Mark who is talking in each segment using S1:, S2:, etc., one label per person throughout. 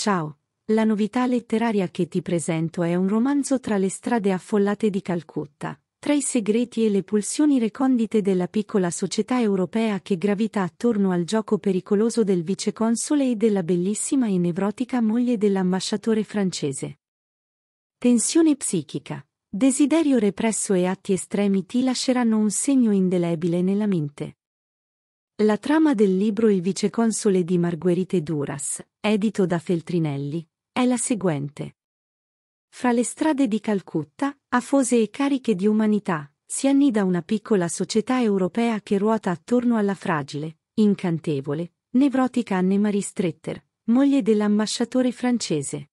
S1: Ciao! La novità letteraria che ti presento è un romanzo tra le strade affollate di Calcutta, tra i segreti e le pulsioni recondite della piccola società europea che gravita attorno al gioco pericoloso del viceconsole e della bellissima e nevrotica moglie dell'ambasciatore francese. Tensione psichica, desiderio represso e atti estremi ti lasceranno un segno indelebile nella mente. La trama del libro Il viceconsole di Marguerite Duras, edito da Feltrinelli, è la seguente. Fra le strade di Calcutta, afose e cariche di umanità, si annida una piccola società europea che ruota attorno alla fragile, incantevole, nevrotica Anne-Marie Stretter, moglie dell'ambasciatore francese.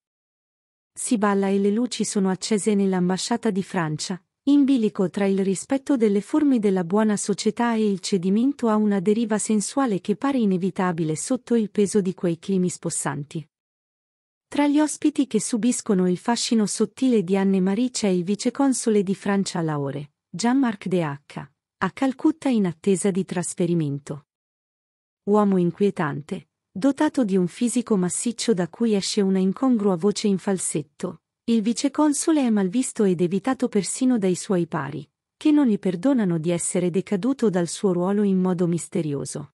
S1: Si balla e le luci sono accese nell'ambasciata di Francia, in bilico tra il rispetto delle forme della buona società e il cedimento a una deriva sensuale che pare inevitabile sotto il peso di quei climi spossanti. Tra gli ospiti che subiscono il fascino sottile di Anne-Marie c'è il viceconsole di Francia a Lahore, Jean-Marc de D.H., a Calcutta in attesa di trasferimento. Uomo inquietante, dotato di un fisico massiccio da cui esce una incongrua voce in falsetto, il viceconsole è malvisto ed evitato persino dai suoi pari, che non gli perdonano di essere decaduto dal suo ruolo in modo misterioso.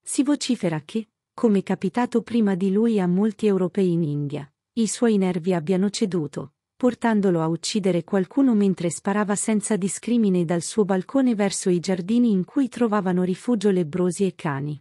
S1: Si vocifera che, come capitato prima di lui a molti europei in India, i suoi nervi abbiano ceduto, portandolo a uccidere qualcuno mentre sparava senza discrimine dal suo balcone verso i giardini in cui trovavano rifugio lebrosi e cani.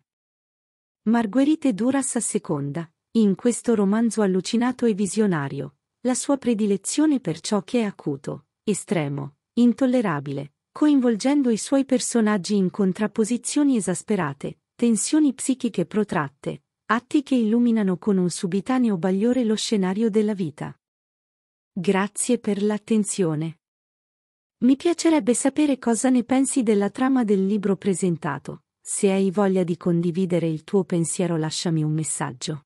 S1: Marguerite Duras a seconda, in questo romanzo allucinato e visionario, la sua predilezione per ciò che è acuto, estremo, intollerabile, coinvolgendo i suoi personaggi in contrapposizioni esasperate, tensioni psichiche protratte, atti che illuminano con un subitaneo bagliore lo scenario della vita. Grazie per l'attenzione. Mi piacerebbe sapere cosa ne pensi della trama del libro presentato. Se hai voglia di condividere il tuo pensiero lasciami un messaggio.